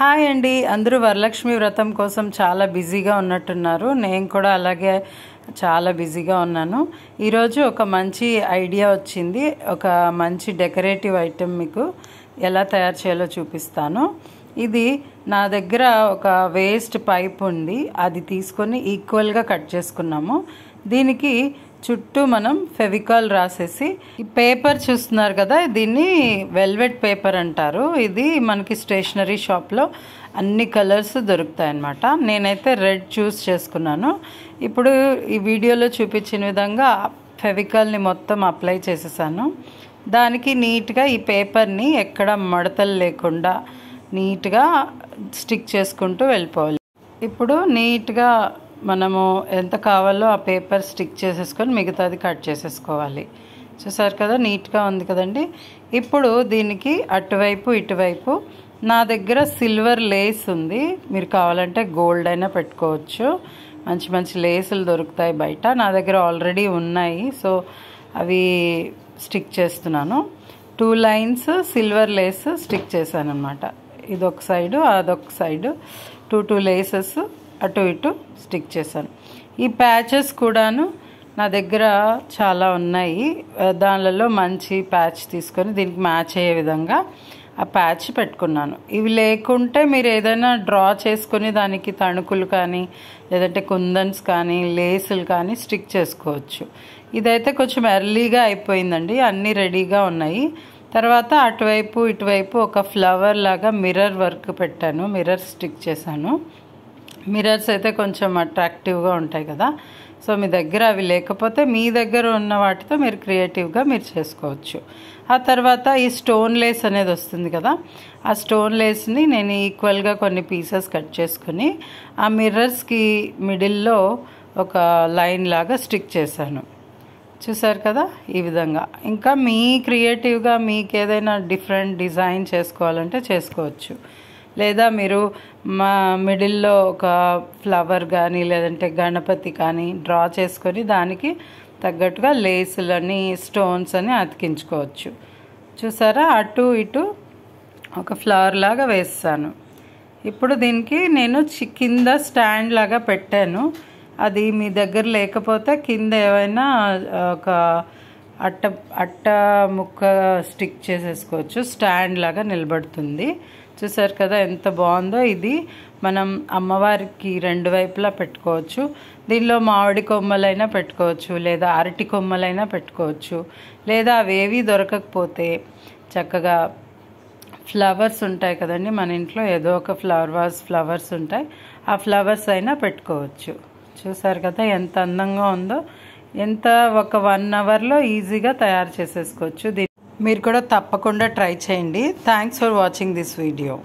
hi అండి అందరూ వరలక్ష్మి వ్రతం కోసం చాలా బిజీగా ఉన్నట్టున్నారు నేను కూడా అలాగే చాలా బిజీగా ఉన్నాను ఈరోజు ఒక మంచి ఐడియా వచ్చింది ఒక మంచి డెకరేటివ్ ఐటెం మీకు ఎలా తయారు చేయాలో చూపిస్తాను ఇది నా దగ్గర ఒక వేస్ట్ పైప్ ఉంది అది తీసుకొని ఈక్వల్గా కట్ చేసుకున్నాము దీనికి చుట్టూ మనం ఫెవికాల్ రాసేసి ఈ పేపర్ చూస్తున్నారు కదా దీన్ని వెల్వెట్ పేపర్ అంటారు ఇది మనకి స్టేషనరీ షాప్లో అన్ని కలర్స్ దొరుకుతాయి అన్నమాట నేనైతే రెడ్ చూస్ చేసుకున్నాను ఇప్పుడు ఈ వీడియోలో చూపించిన విధంగా ఫెవికాల్ని మొత్తం అప్లై చేసేసాను దానికి నీట్గా ఈ పేపర్ని ఎక్కడ మడతలు లేకుండా నీట్గా స్టిక్ చేసుకుంటూ వెళ్ళిపోవాలి ఇప్పుడు నీట్గా మనము ఎంత కావాలో ఆ పేపర్ స్టిక్ చేసేసుకొని మిగతాది కట్ చేసేసుకోవాలి చూసారు కదా నీట్గా ఉంది కదండి ఇప్పుడు దీనికి అటువైపు ఇటువైపు నా దగ్గర సిల్వర్ లేస్ ఉంది మీరు కావాలంటే గోల్డ్ అయినా పెట్టుకోవచ్చు మంచి మంచి లేసులు దొరుకుతాయి బయట నా దగ్గర ఆల్రెడీ ఉన్నాయి సో అవి స్టిక్ చేస్తున్నాను two lines silver lace stick చేశాను అనమాట ఇదొక సైడు అదొక సైడు టూ టూ లేసెస్ అటు ఇటు స్టిక్ చేశాను ఈ ప్యాచెస్ కూడాను నా దగ్గర చాలా ఉన్నాయి దానిలో మంచి ప్యాచ్ తీసుకొని దీనికి మ్యాచ్ అయ్యే విధంగా ఆ ప్యాచ్ పెట్టుకున్నాను ఇవి లేకుంటే మీరు ఏదైనా డ్రా చేసుకుని దానికి తణుకులు కానీ లేదంటే కుందన్స్ కానీ లేసులు కానీ స్టిక్ చేసుకోవచ్చు ఇదైతే కొంచెం ఎర్లీగా అయిపోయిందండి అన్నీ రెడీగా ఉన్నాయి తర్వాత అటువైపు ఇటువైపు ఒక ఫ్లవర్ లాగా మిర్రర్ వర్క్ పెట్టాను మిర్రర్ స్టిక్ చేశాను మిరర్స్ అయితే కొంచెం అట్రాక్టివ్గా ఉంటాయి కదా సో మీ దగ్గర అవి లేకపోతే మీ దగ్గర ఉన్న వాటితో మీరు క్రియేటివ్గా మీరు చేసుకోవచ్చు ఆ తర్వాత ఈ స్టోన్ లేస్ అనేది వస్తుంది కదా ఆ స్టోన్ లేస్ని నేను ఈక్వల్గా కొన్ని పీసెస్ కట్ చేసుకుని ఆ మిర్రర్స్కి మిడిల్లో ఒక లైన్ లాగా స్టిక్ చేశాను చూసారు కదా ఈ విధంగా ఇంకా మీ క్రియేటివ్గా మీకు ఏదైనా డిఫరెంట్ డిజైన్ చేసుకోవాలంటే చేసుకోవచ్చు లేదా మీరు మా మిడిల్లో ఒక ఫ్లవర్ కానీ లేదంటే గణపతి కానీ డ్రా చేసుకొని దానికి తగ్గట్టుగా లేసులని స్టోన్స్ అని అతికించుకోవచ్చు చూసారా అటు ఇటు ఒక ఫ్లవర్ లాగా వేస్తాను ఇప్పుడు దీనికి నేను కింద స్టాండ్ లాగా పెట్టాను అది మీ దగ్గర లేకపోతే కింద ఏమైనా ఒక అట్ట అట్ట ముక్క స్టిక్ చేసేసుకోవచ్చు స్టాండ్ లాగా నిలబడుతుంది చూసారు కదా ఎంత బాగుందో ఇది మనం అమ్మవారికి రెండు వైపులా పెట్టుకోవచ్చు దీనిలో మామిడి కొమ్మలైనా పెట్టుకోవచ్చు లేదా అరటి కొమ్మలైనా పెట్టుకోవచ్చు లేదా అవేవి దొరకకపోతే చక్కగా ఫ్లవర్స్ ఉంటాయి కదండి మన ఇంట్లో ఏదో ఒక ఫ్లవర్ వాస్ ఫ్లవర్స్ ఉంటాయి ఆ ఫ్లవర్స్ అయినా పెట్టుకోవచ్చు చూసారు కదా ఎంత అందంగా ఉందో ఎంత ఒక వన్ అవర్లో ఈజీగా తయారు చేసేసుకోవచ్చు మీరు కూడా తప్పకుండా ట్రై చేయండి thanks for watching this video